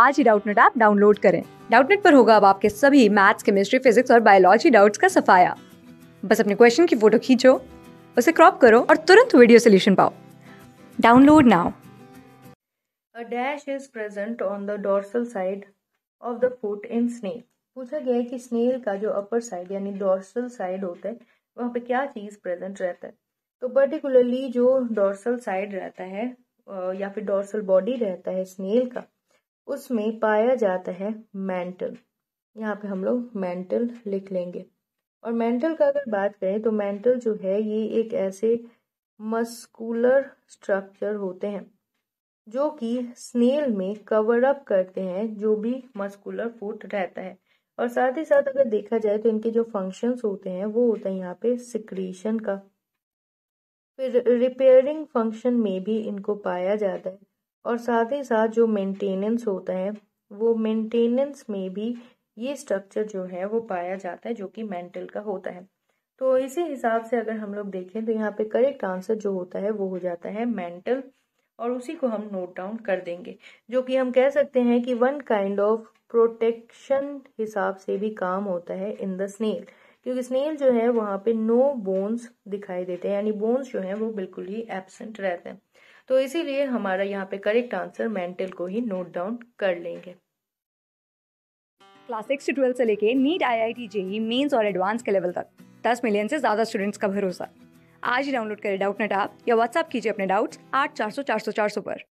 आज ही Doubtnet app download करें डाउटनेट पर होगा अब आपके सभी मैथ्स केमिस्ट्री फिजिक्स और बायोलॉजी डाउट्स का सफाया बस अपने क्वेश्चन की फोटो खींचो उसे क्रॉप करो और तुरंत वीडियो सोल्यूशन पाओ download now A dash is present on the dorsal side of the foot in snail. पूछा गया है कि स्नेल का जो अपर साइड यानी डोर्सल साइड होता है वहाँ पे क्या चीज़ प्रेजेंट रहता है तो पर्टिकुलरली जो डोर्सल साइड रहता है या फिर डोर्सल बॉडी रहता है स्नेल का उसमें पाया जाता है मेंटल यहाँ पे हम लोग मेंटल लिख लेंगे और मेंटल का अगर बात करें तो मेंटल जो है ये एक ऐसे मस्कुलर स्ट्रक्चर होते हैं जो कि स्नेल में कवर अप करते हैं जो भी मस्कुलर फूट रहता है और साथ ही साथ अगर देखा जाए तो इनके जो फंक्शंस होते हैं वो होता है यहाँ पे सिक्रीशन का फिर रिपेयरिंग फंक्शन में भी इनको पाया जाता है और साथ ही साथ जो मेंटेनेंस होता है वो मेंटेनेंस में भी ये स्ट्रक्चर जो है वो पाया जाता है जो कि मेंटल का होता है तो इसी हिसाब से अगर हम लोग देखें तो यहाँ पे करेक्ट आंसर जो होता है वो हो जाता है मेंटल और उसी को हम नोट डाउन कर देंगे जो कि हम कह सकते हैं कि वन काइंड ऑफ प्रोटेक्शन हिसाब से भी काम होता है इन द स्नेल क्योंकि स्नेल जो है वहाँ पे नो बोन्स दिखाई देते हैं यानी बोन्स जो है वो बिल्कुल ही एबसेंट रहते हैं तो इसीलिए हमारा यहाँ पे करेक्ट आंसर मेंटल को ही नोट डाउन कर लेंगे क्लास सिक्स से ट्वेल्थ से लेके NEET I I T JEE mains और एडवांस के लेवल तक दस मिलियन से ज़्यादा स्टूडेंट्स का भरोसा आज ही डाउनलोड करें डाउट नेट आप या व्हाट्सअप कीजिए अपने डाउट्स आठ चार सौ चार सौ चार सौ पर